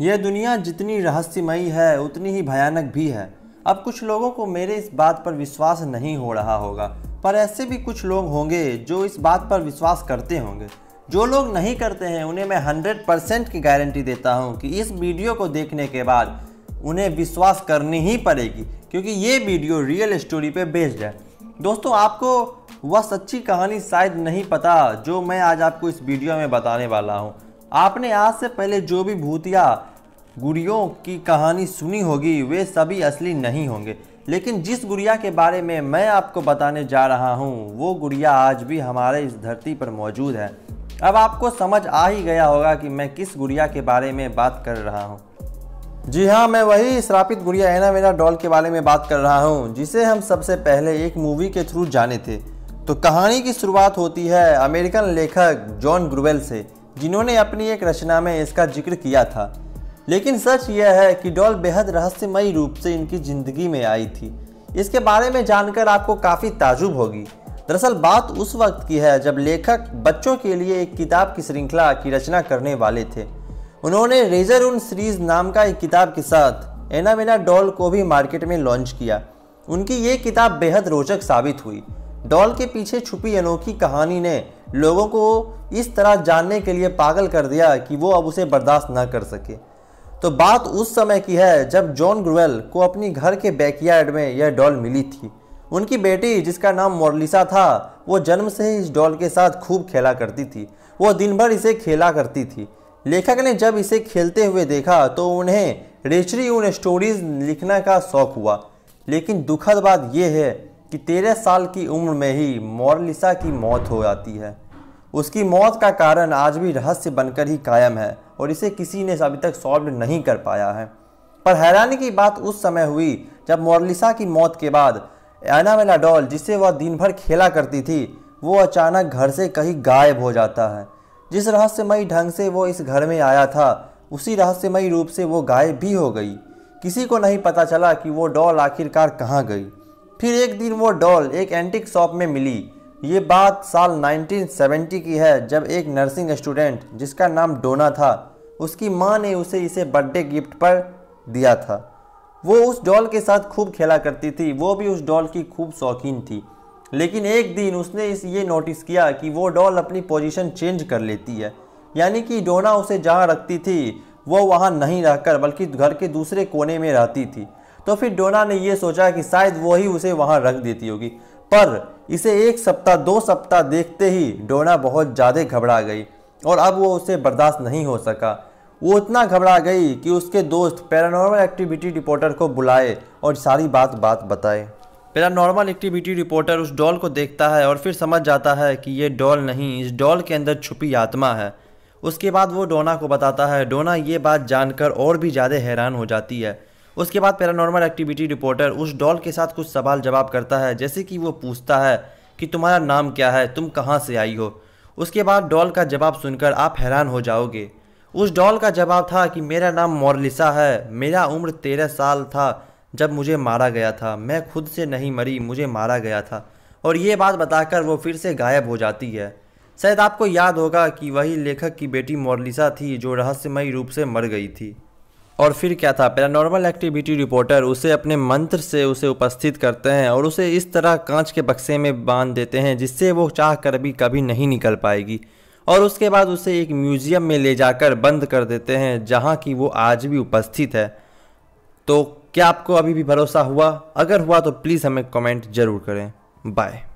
यह दुनिया जितनी रहस्यमयी है उतनी ही भयानक भी है अब कुछ लोगों को मेरे इस बात पर विश्वास नहीं हो रहा होगा पर ऐसे भी कुछ लोग होंगे जो इस बात पर विश्वास करते होंगे जो लोग नहीं करते हैं उन्हें मैं हंड्रेड परसेंट की गारंटी देता हूं कि इस वीडियो को देखने के बाद उन्हें विश्वास करनी ही पड़ेगी क्योंकि ये वीडियो रियल स्टोरी पे बेस्ड है दोस्तों आपको वह सच्ची कहानी शायद नहीं पता जो मैं आज आपको इस वीडियो में बताने वाला हूँ आपने आज से पहले जो भी भूतिया गुड़ियों की कहानी सुनी होगी वे सभी असली नहीं होंगे लेकिन जिस गुड़िया के बारे में मैं आपको बताने जा रहा हूँ वो गुड़िया आज भी हमारे इस धरती पर मौजूद है अब आपको समझ आ ही गया होगा कि मैं किस गुड़िया के बारे में बात कर रहा हूँ जी हाँ मैं वही श्रापित गुड़िया एना वेना डॉल के बारे में बात कर रहा हूँ जिसे हम सबसे पहले एक मूवी के थ्रू जाने थे तो कहानी की शुरुआत होती है अमेरिकन लेखक जॉन ग्रुवेल से जिन्होंने अपनी एक रचना में इसका जिक्र किया था लेकिन सच यह है कि डॉल बेहद रहस्यमय रूप से इनकी ज़िंदगी में आई थी इसके बारे में जानकर आपको काफ़ी ताजुब होगी दरअसल बात उस वक्त की है जब लेखक बच्चों के लिए एक किताब की श्रृंखला की रचना करने वाले थे उन्होंने रेजर उन सीरीज नाम का एक किताब के साथ एनामेना डॉल को भी मार्केट में लॉन्च किया उनकी ये किताब बेहद रोचक साबित हुई डॉल के पीछे छुपी अनोखी कहानी ने लोगों को इस तरह जानने के लिए पागल कर दिया कि वो अब उसे बर्दाश्त ना कर सके तो बात उस समय की है जब जॉन ग्रुवेल को अपनी घर के बैकयार्ड में यह डॉल मिली थी उनकी बेटी जिसका नाम मोरलिसा था वो जन्म से ही इस डॉल के साथ खूब खेला करती थी वो दिन भर इसे खेला करती थी लेखक ने जब इसे खेलते हुए देखा तो उन्हें रेचरी उन स्टोरीज लिखना का शौक हुआ लेकिन दुखद बात यह है कि तेरह साल की उम्र में ही मोरलिसा की मौत हो जाती है उसकी मौत का कारण आज भी रहस्य बनकर ही कायम है और इसे किसी ने अभी तक सॉल्व नहीं कर पाया है पर हैरानी की बात उस समय हुई जब मोरलिसा की मौत के बाद एनामेला डॉल जिसे वह दिन भर खेला करती थी वो अचानक घर से कहीं गायब हो जाता है जिस रहस्यमयी ढंग से वो इस घर में आया था उसी रहस्यमयी रूप से वो गायब भी हो गई किसी को नहीं पता चला कि वो डॉल आखिरकार कहाँ गई फिर एक दिन वो डॉल एक एंटिक शॉप में मिली ये बात साल 1970 की है जब एक नर्सिंग स्टूडेंट जिसका नाम डोना था उसकी माँ ने उसे इसे बर्थडे गिफ्ट पर दिया था वो उस डॉल के साथ खूब खेला करती थी वो भी उस डॉल की खूब शौकीन थी लेकिन एक दिन उसने इस ये नोटिस किया कि वो डॉल अपनी पोजीशन चेंज कर लेती है यानी कि डोना उसे जहाँ रखती थी वो वहाँ नहीं रहकर बल्कि घर के दूसरे कोने में रहती थी तो फिर डोना ने यह सोचा कि शायद वही उसे वहां रख देती होगी पर इसे एक सप्ताह दो सप्ताह देखते ही डोना बहुत ज़्यादा घबरा गई और अब वो उसे बर्दाश्त नहीं हो सका वो इतना घबरा गई कि उसके दोस्त पैरानॉर्मल एक्टिविटी रिपोर्टर को बुलाए और सारी बात बात बताए पैरानॉर्मल एक्टिविटी रिपोर्टर उस डॉल को देखता है और फिर समझ जाता है कि ये डॉल नहीं इस डॉल के अंदर छुपी आत्मा है उसके बाद वो डोना को बताता है डोना ये बात जानकर और भी ज़्यादा हैरान हो जाती है उसके बाद पैरानॉर्मल एक्टिविटी रिपोर्टर उस डॉल के साथ कुछ सवाल जवाब करता है जैसे कि वो पूछता है कि तुम्हारा नाम क्या है तुम कहाँ से आई हो उसके बाद डॉल का जवाब सुनकर आप हैरान हो जाओगे उस डॉल का जवाब था कि मेरा नाम मॉरलिसा है मेरा उम्र तेरह साल था जब मुझे मारा गया था मैं खुद से नहीं मरी मुझे मारा गया था और ये बात बताकर वो फिर से गायब हो जाती है शायद आपको याद होगा कि वही लेखक की बेटी मॉरलिसा थी जो रहस्यमयी रूप से मर गई थी और फिर क्या था पैरानॉर्मल एक्टिविटी रिपोर्टर उसे अपने मंत्र से उसे उपस्थित करते हैं और उसे इस तरह कांच के बक्से में बांध देते हैं जिससे वो चाह कर भी कभी नहीं निकल पाएगी और उसके बाद उसे एक म्यूजियम में ले जाकर बंद कर देते हैं जहाँ की वो आज भी उपस्थित है तो क्या आपको अभी भी भरोसा हुआ अगर हुआ तो प्लीज़ हमें कमेंट ज़रूर करें बाय